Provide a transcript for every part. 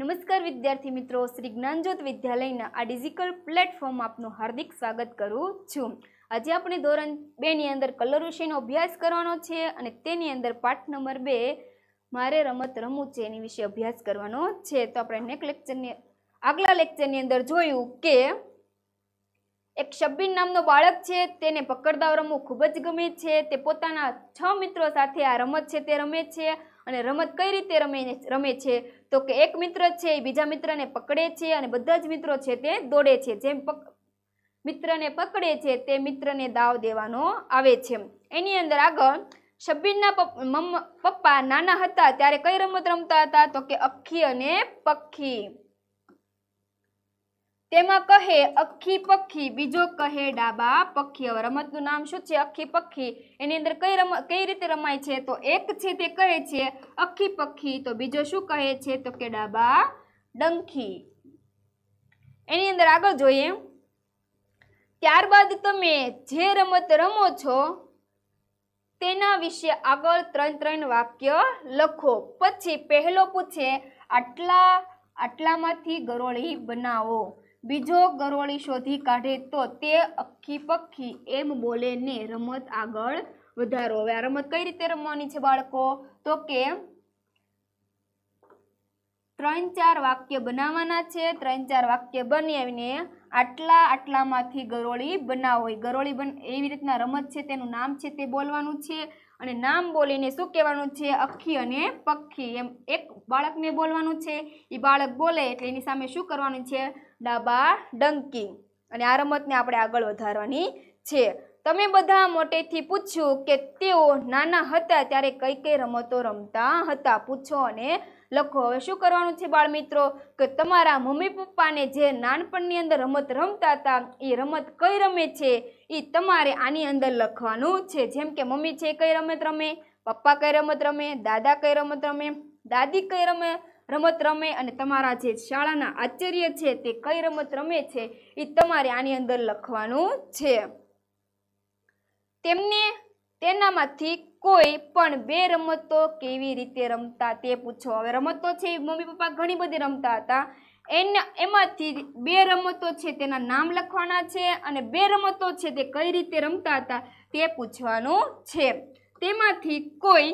નમસ્કાર વિદ્યાર્થી મિત્રો શ્રી જ્ઞાનજ્યોત વિદ્યાલયના આ ડિજિટલ પ્લેટફોર્મ આપનું હાર્દિક સ્વાગત કરું છું આજે આપણે ધોરણ બેની અંદર કલર વિશેનો અભ્યાસ કરવાનો છે અને તેની અંદર પાઠ નંબર બે મારે રમત રમવું છે એની વિશે અભ્યાસ કરવાનો છે તો આપણે નેક્સ્ટ લેક્ચરની આગલા લેક્ચરની અંદર જોયું કે એક શબ્બીન નામનો બાળક છે તેને પકડદાવ રમવું ખૂબ જ ગમે છે તે પોતાના છ મિત્રો સાથે આ રમત છે તે રમે છે અને રમત કઈ રીતે રમે રમે છે તો કે એક મિત્ર છે એ બીજા મિત્રને પકડે છે અને બધા જ મિત્રો છે તે દોડે છે જેમ પક મિત્રને પકડે છે તે મિત્રને દાવ દેવાનો આવે છે એની અંદર આગળ શબ્બીરના પપ્પા નાના હતા ત્યારે કઈ રમત રમતા હતા તો કે અખી અને પક્ષી તેમાં કહે અખી પખી બીજો કહે ડાબા પક્ષી હવે રમતનું નામ શું છે અખી પક્ષી એની અંદર કઈ રમ કઈ રીતે રમાય છે તો એક છે તે કહે છે અખી પક્ષી તો બીજો શું કહે છે તો કે ડાબા ડંખી એની અંદર આગળ જોઈએ ત્યારબાદ તમે જે રમત રમો છો તેના વિશે આગળ ત્રણ ત્રણ વાક્ય લખો પછી પહેલો પૂછે આટલા આટલામાંથી ગરોળી બનાવો બીજો ગરોળી શોધી કાઢે તો તે અક્કી પક્ષી એમ બોલે ને રમત આગળ વધારો હવે આ રમત કઈ રીતે રમવાની છે બાળકો તો કે ત્રણ ચાર વાક્ય બનાવવાના છે ત્રણ ચાર વાક્ય બનાવીને આટલા આટલામાંથી ગરોળી બનાવો એ ગરોળી બન એવી રીતના રમત છે તેનું નામ છે તે બોલવાનું છે અને નામ બોલીને શું કહેવાનું છે અખી અને પખી એમ એક બાળકને બોલવાનું છે એ બાળક બોલે એટલે એની સામે શું કરવાનું છે ડાબા ડંકી અને આ રમતને આપણે આગળ વધારવાની છે તમે બધા મોટેથી પૂછ્યું કે તેઓ નાના હતા ત્યારે કઈ કઈ રમતો રમતા હતા પૂછો અને લખો હવે શું કરવાનું છે બાળ મિત્રો કે તમારા મમ્મી પપ્પાને જે નાનપણની અંદર રમત રમતા હતા એ રમત કઈ રમે છે એ તમારે આની અંદર લખવાનું છે જેમ કે મમ્મી છે કઈ રમત રમે પપ્પા કઈ રમત રમે દાદા કઈ રમત રમે દાદી કઈ રમે રમત રમે અને તમારા જે શાળાના આચાર્ય છે તે કઈ રમત રમે છે એ તમારે આની અંદર લખવાનું છે તેમને તેનામાંથી કોઈ પણ બે રમતો કેવી રીતે રમતા તે પૂછો હવે રમતો છે મમ્મી પપ્પા ઘણી બધી રમતા હતા એને એમાંથી બે રમતો છે તેના નામ લખવાના છે અને બે રમતો છે તે કઈ રીતે રમતા હતા તે પૂછવાનું છે તેમાંથી કોઈ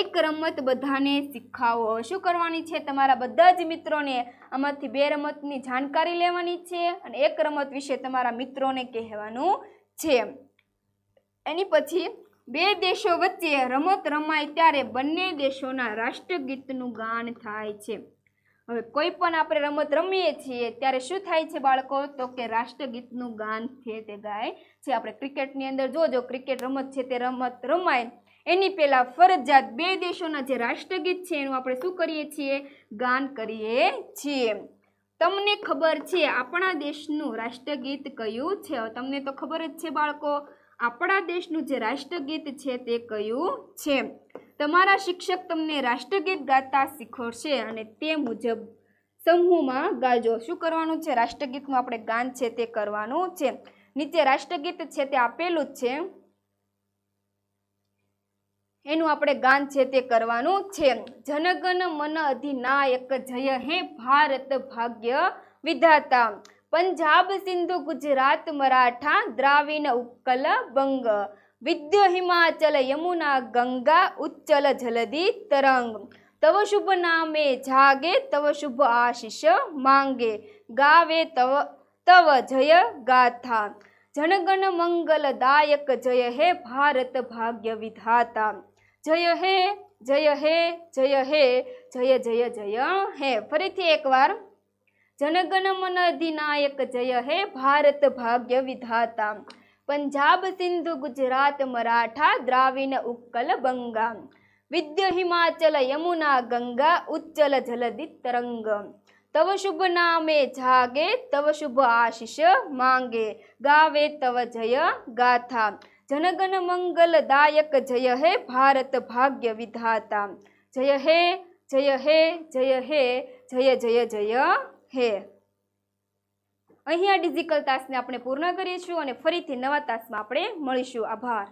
એક રમત બધાને શીખવાવો શું કરવાની છે તમારા બધા જ મિત્રોને આમાંથી બે રમતની જાણકારી લેવાની છે અને એક રમત વિશે તમારા મિત્રોને કહેવાનું છે એની પછી બે દેશો વચ્ચે રમત રમાય ત્યારે બંને દેશોના રાષ્ટ્રગીતનું ગાન થાય છે હવે કોઈ પણ આપણે રમત રમીએ છીએ ત્યારે શું થાય છે બાળકો તો કે રાષ્ટ્રગીતનું ગાન છે તે ગાય છે આપણે ક્રિકેટની અંદર જોજો ક્રિકેટ રમત છે તે રમત રમાય એની પહેલાં ફરજિયાત બે દેશોના જે રાષ્ટ્રગીત છે એનું આપણે શું કરીએ છીએ ગાન કરીએ છીએ તમને ખબર છે આપણા દેશનું રાષ્ટ્રગીત કયું છે તમને તો ખબર જ છે બાળકો આપણા દેશનું જે રાષ્ટ્રગીત છે તે કયું છે તમારા શિક્ષક તમને રાષ્ટ્રગીત ગાતા શીખવશે અને તે મુજબ સમૂહમાં ગાજો શું કરવાનું છે રાષ્ટ્રગીતનું આપણે ગાન છે તે કરવાનું છે નીચે રાષ્ટ્રગીત છે તે આપેલું જ છે એનું આપણે ગાન છે તે કરવાનું છે જનગણ મન અધિનાયક જય હે ભારત ભાગ્ય વિધાતા પંજાબ સિંધુ ગુજરાત મરાઠા દ્રાવિડ ઉકલ બંગ વિદ્ય હિમાચલ યમુના ગંગા ઉચ્ચલ જલદી તરંગ તવ શુભ નામે જાગે તવ શુભ આશિષ માંગે ગાવે તવ તવ જય ગાથા જનગણ મંગલદાયક જય હે ભારત ભાગ્ય વિધાતા જય હે જય હે જય હે જય જય જય હે ફરીથી એકવાર જનગણમન અધિનાયક જય હે ભારત ભાગ્ય વિધાતા પંજાબ સિંધુ ગુજરાત મરાઠા દ્રાવિડ ઉક્કલ બંગા વિદ્ય હિમાચલ યમુના ગંગા ઉચ્ચલ જલધિ તરંગ તવ શુભ નામે જાગે તવ શુભ આશીષ માંગે ગાવે તવ જય ગાથા જનગણ મંગલદાયક જય હે ભારત ભાગ્ય વિધાતા જય હે જય હે જય હે જય જય જય હે અહીંયા ડિઝિકલ તાસને આપણે પૂર્ણ કરીશું અને ફરીથી નવા તાસમાં આપણે મળીશું આભાર